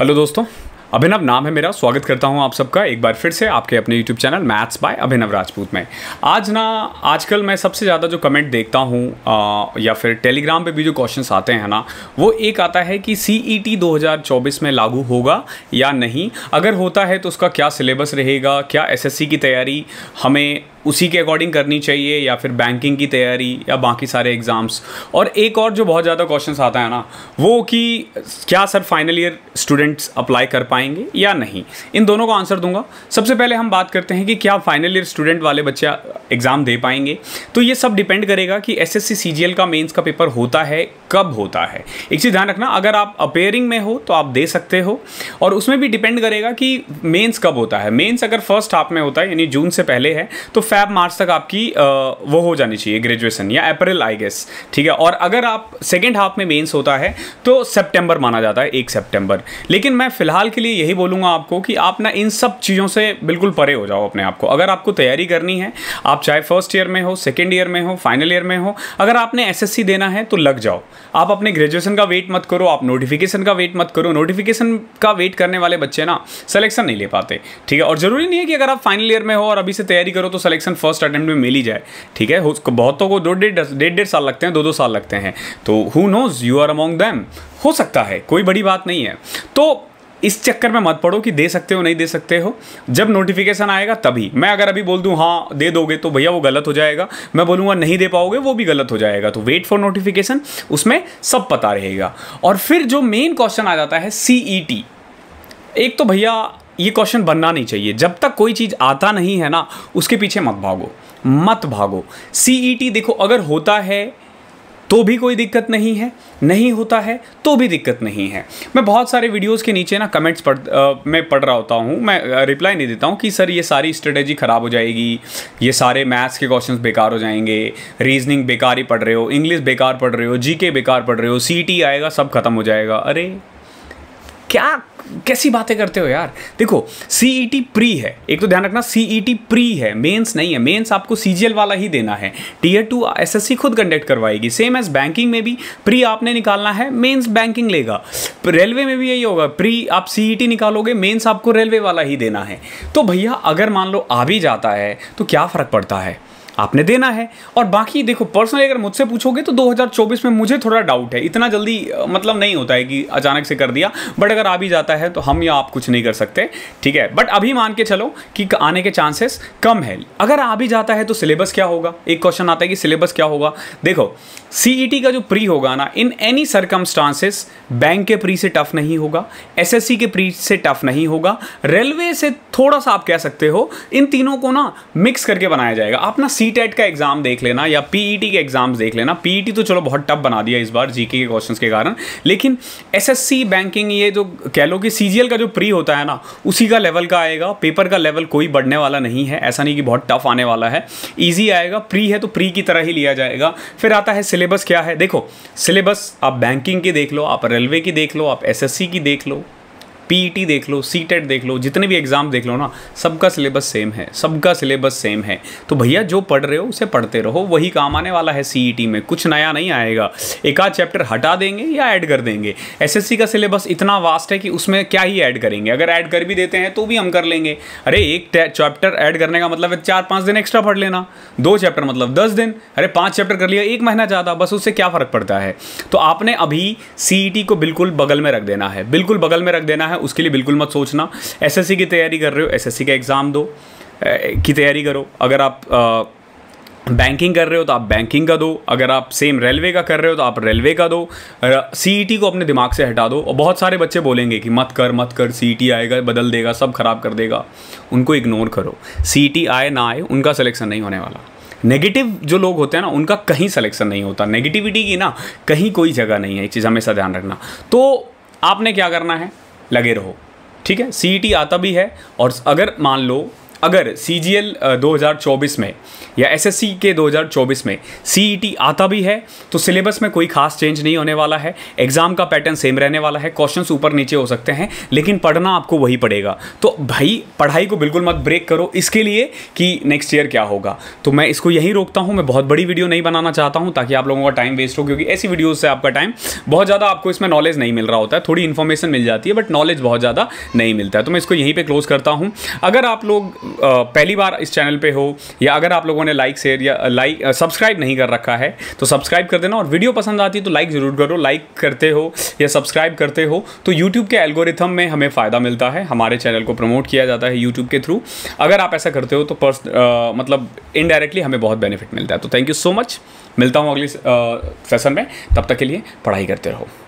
hello दोस्तों अभिनव नाम है मेरा स्वागत करता हूं आप सबका एक बार फिर से आपके अपने YouTube channel maths by Abhinav Rajput में आज ना आजकल मैं सबसे ज़्यादा जो कमेंट देखता हूं या फिर टेलीग्राम पे भी जो क्वेश्चंस आते हैं ना वो एक आता है कि सी ई टी में लागू होगा या नहीं अगर होता है तो उसका क्या सिलेबस रहेगा क्या एस एस सी की तैयारी हमें उसी के अकॉर्डिंग करनी चाहिए या फिर बैंकिंग की तैयारी या बाकी सारे एग्ज़ाम्स और एक और जो बहुत ज़्यादा क्वेश्चन आता है ना वो कि क्या sir final year students apply कर पाएंगे या नहीं इन दोनों को आंसर दूंगा सबसे पहले हम बात करते हैं कि क्या फाइनल ईयर स्टूडेंट वाले बच्चे एग्ज़ाम दे पाएंगे तो ये सब डिपेंड करेगा कि एस एस का मेन्स का पेपर होता है कब होता है एक चीज़ ध्यान रखना अगर आप अपेयरिंग में हो तो आप दे सकते हो और उसमें भी डिपेंड करेगा कि मेंस कब होता है मेंस अगर फर्स्ट हाफ में होता है यानी जून से पहले है तो फैब मार्च तक आपकी आ, वो हो जानी चाहिए ग्रेजुएशन या अप्रैल आई गेस ठीक है और अगर आप सेकेंड हाफ में मेन्स होता है तो सेप्टेम्बर माना जाता है एक सेप्टेम्बर लेकिन मैं फ़िलहाल के लिए यही बोलूँगा आपको कि आप ना इन सब चीज़ों से बिल्कुल परे हो जाओ अपने आप को अगर आपको तैयारी करनी है आप चाहे फर्स्ट ईयर में हो सेकेंड ईयर में हो फाइनल ईयर में हो अगर आपने एस देना है तो लग जाओ आप अपने ग्रेजुएशन का वेट मत करो आप नोटिफिकेशन का वेट मत करो नोटिफिकेशन का वेट करने वाले बच्चे ना सिलेक्शन नहीं ले पाते ठीक है और ज़रूरी नहीं है कि अगर आप फाइनल ईयर में हो और अभी से तैयारी करो तो सिलेक्शन वैक्सीन फर्स्ट अटैम्प्ट में मिल ही जाए ठीक है बहुतों को दो डेढ़ डेढ़ डेढ़ साल लगते हैं दो दो साल लगते हैं तो who knows you are among them हो सकता है कोई बड़ी बात नहीं है तो इस चक्कर में मत पड़ो कि दे सकते हो नहीं दे सकते हो जब नोटिफिकेशन आएगा तभी मैं अगर अभी बोल दूँ हाँ दे दोगे तो भैया वो गलत हो जाएगा मैं बोलूँगा नहीं दे पाओगे वो भी गलत हो जाएगा तो वेट फॉर नोटिफिकेशन उसमें सब पता रहेगा और फिर जो मेन क्वेश्चन आ जाता है सी e एक तो भैया ये क्वेश्चन बनना नहीं चाहिए जब तक कोई चीज़ आता नहीं है ना उसके पीछे मत भागो मत भागो सी e देखो अगर होता है तो भी कोई दिक्कत नहीं है नहीं होता है तो भी दिक्कत नहीं है मैं बहुत सारे वीडियोस के नीचे ना कमेंट्स पढ़ मैं पढ़ रहा होता हूँ मैं रिप्लाई नहीं देता हूँ कि सर ये सारी स्ट्रेटेजी ख़राब हो जाएगी ये सारे मैथ्स के क्वेश्चंस बेकार हो जाएंगे रीजनिंग बेकार ही पढ़ रहे हो इंग्लिश बेकार पढ़ रहे हो जी बेकार पढ़ रहे हो सी e आएगा सब खत्म हो जाएगा अरे क्या कैसी बातें करते हो यार देखो सी प्री e है एक तो ध्यान रखना सी प्री e है मेंस नहीं है मेंस आपको सी वाला ही देना है टीयर टू सी खुद कंडक्ट करवाएगी सेम एज बैंकिंग में भी प्री आपने निकालना है मेंस बैंकिंग लेगा रेलवे में भी यही होगा प्री आप सी e निकालोगे मेंस आपको रेलवे वाला ही देना है तो भैया अगर मान लो आ भी जाता है तो क्या फ़र्क पड़ता है आपने देना है और बाकी देखो पर्सनली अगर मुझसे पूछोगे तो 2024 में मुझे थोड़ा डाउट है इतना जल्दी मतलब नहीं होता है कि अचानक से कर दिया बट अगर आ भी जाता है तो हम या आप कुछ नहीं कर सकते ठीक है बट अभी मान के चलो कि आने के चांसेस कम है अगर आ भी जाता है तो सिलेबस क्या होगा एक क्वेश्चन आता है कि सिलेबस क्या होगा देखो सीई e का जो प्री होगा ना इन एनी सरकमस्टांसेस बैंक के प्री से टफ नहीं होगा एस के प्री से टफ नहीं होगा रेलवे से थोड़ा सा आप कह सकते हो इन तीनों को ना मिक्स करके बनाया जाएगा आप ना C C TET e e का एग्जाम देख लेना या पीईटी e के एग्जाम्स देख लेना पीईटी तो चलो बहुत टफ बना दिया इस बार जीके के क्वेश्चन के कारण लेकिन एसएससी बैंकिंग ये जो कह लो कि सीजीएल का जो प्री होता है ना उसी का लेवल का आएगा पेपर का लेवल कोई बढ़ने वाला नहीं है ऐसा नहीं कि बहुत टफ आने वाला है ईजी आएगा प्री है तो प्री की तरह ही लिया जाएगा फिर आता है सिलेबस क्या है देखो सिलेबस आप बैंकिंग की देख लो आप रेलवे की देख लो आप एस की देख लो पी e देख लो सी e देख लो जितने भी एग्ज़ाम देख लो ना सबका सिलेबस सेम है सबका सिलेबस सेम है तो भैया जो पढ़ रहे हो उसे पढ़ते रहो वही काम आने वाला है सी e में कुछ नया नहीं आएगा एक आध चैप्टर हटा देंगे या ऐड कर देंगे एस का सिलेबस इतना वास्ट है कि उसमें क्या ही ऐड करेंगे अगर ऐड कर भी देते हैं तो भी हम कर लेंगे अरे एक चैप्टर ऐड करने का मतलब है चार पाँच दिन एक्स्ट्रा पढ़ लेना दो चैप्टर मतलब दस दिन अरे पाँच चैप्टर कर लिया एक महीना ज़्यादा बस उससे क्या फ़र्क पड़ता है तो आपने अभी सी को बिल्कुल बगल में रख देना है बिल्कुल बगल में रख देना है उसके लिए बिल्कुल मत सोचना एसएससी की तैयारी कर रहे हो एसएससी का एग्ज़ाम दो की तैयारी करो अगर आप बैंकिंग कर रहे हो तो आप बैंकिंग का दो अगर आप सेम रेलवे का कर रहे हो तो आप रेलवे का दो सी e को अपने दिमाग से हटा दो और बहुत सारे बच्चे बोलेंगे कि मत कर मत कर सी e आएगा बदल देगा सब खराब कर देगा उनको इग्नोर करो सीईटी e आए ना आए उनका सिलेक्शन नहीं होने वाला नेगेटिव जो लोग होते हैं ना उनका कहीं सिलेक्शन नहीं होता नेगेटिविटी की ना कहीं कोई जगह नहीं है एक चीज़ हमेशा ध्यान रखना तो आपने क्या करना है लगे रहो ठीक है सी e आता भी है और अगर मान लो अगर सी जी एल दो हज़ार चौबीस में या एस एस सी के दो हज़ार चौबीस में सी ई टी आता भी है तो सिलेबस में कोई खास चेंज नहीं होने वाला है एग्ज़ाम का पैटर्न सेम रहने वाला है क्वेश्चन ऊपर नीचे हो सकते हैं लेकिन पढ़ना आपको वही पड़ेगा तो भाई पढ़ाई को बिल्कुल मत ब्रेक करो इसके लिए कि नेक्स्ट ईयर क्या होगा तो मैं इसको यहीं रोकता हूँ मैं बहुत बड़ी वीडियो नहीं बनाना चाहता हूँ ताकि आप लोगों का टाइम वेस्ट हो क्योंकि ऐसी वीडियोज़ से आपका टाइम बहुत ज़्यादा आपको इसमें नॉलेज नहीं मिल रहा होता है थोड़ी इन्फॉर्मेशन मिल जाती है बट नॉलेज बहुत ज़्यादा नहीं मिलता है तो मैं इसको यहीं पर क्लोज़ करता हूँ अगर आप लोग पहली बार इस चैनल पे हो या अगर आप लोगों ने लाइक शेयर या लाइक सब्सक्राइब नहीं कर रखा है तो सब्सक्राइब कर देना और वीडियो पसंद आती है तो लाइक ज़रूर करो लाइक करते हो या सब्सक्राइब करते हो तो यूट्यूब के एल्गोरिथम में हमें फ़ायदा मिलता है हमारे चैनल को प्रमोट किया जाता है यूट्यूब के थ्रू अगर आप ऐसा करते हो तो पर्स मतलब इनडायरेक्टली हमें बहुत बेनिफिट मिलता है तो थैंक यू सो मच मिलता हूँ अगले सेसन में तब तक के लिए पढ़ाई करते रहो